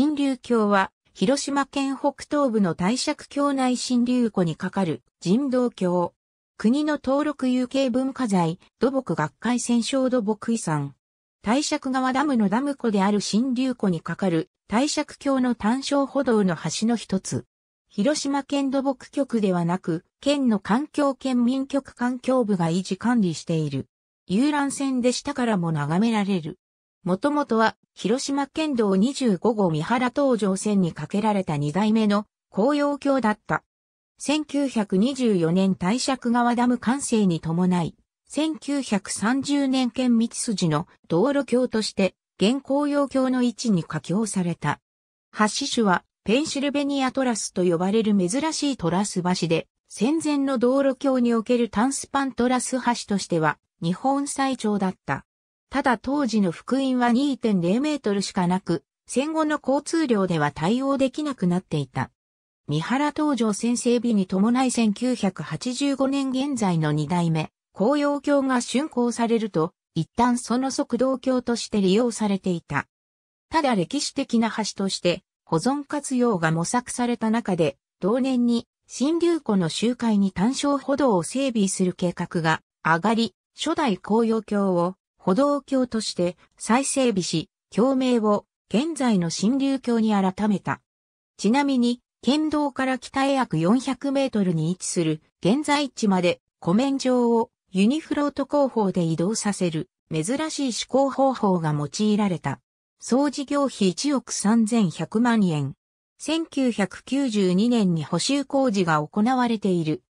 新流橋は、広島県北東部の大釈橋内新流湖に架かる人道橋。国の登録有形文化財、土木学会戦勝土木遺産。大釈川ダムのダム湖である新流湖に架かる大釈橋の単小歩道の橋の一つ。広島県土木局ではなく、県の環境県民局環境部が維持管理している。遊覧船で下からも眺められる。もともとは、広島県道25号三原東上線に架けられた2代目の紅葉橋だった。1924年大尺川ダム完成に伴い、1930年県道筋の道路橋として、現紅葉橋の位置に架橋された。橋種は、ペンシルベニアトラスと呼ばれる珍しいトラス橋で、戦前の道路橋におけるタンスパントラス橋としては、日本最長だった。ただ当時の福音は2.0メートルしかなく、戦後の交通量では対応できなくなっていた。三原東城先生日に伴い1985年現在の2代目、紅葉橋が竣工されると、一旦その側道橋として利用されていた。ただ歴史的な橋として、保存活用が模索された中で、同年に新流湖の周回に単勝歩道を整備する計画が上がり、初代紅葉橋を歩道橋として再整備し、橋名を現在の新流橋に改めた。ちなみに、県道から北へ約400メートルに位置する現在地まで湖面上をユニフロート工法で移動させる珍しい施工方法が用いられた。総事業費1億3100万円。1992年に補修工事が行われている。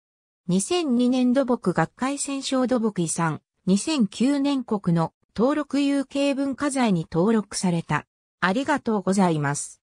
2002年土木学会戦勝土木遺産2009年国の登録有形文化財に登録された。ありがとうございます。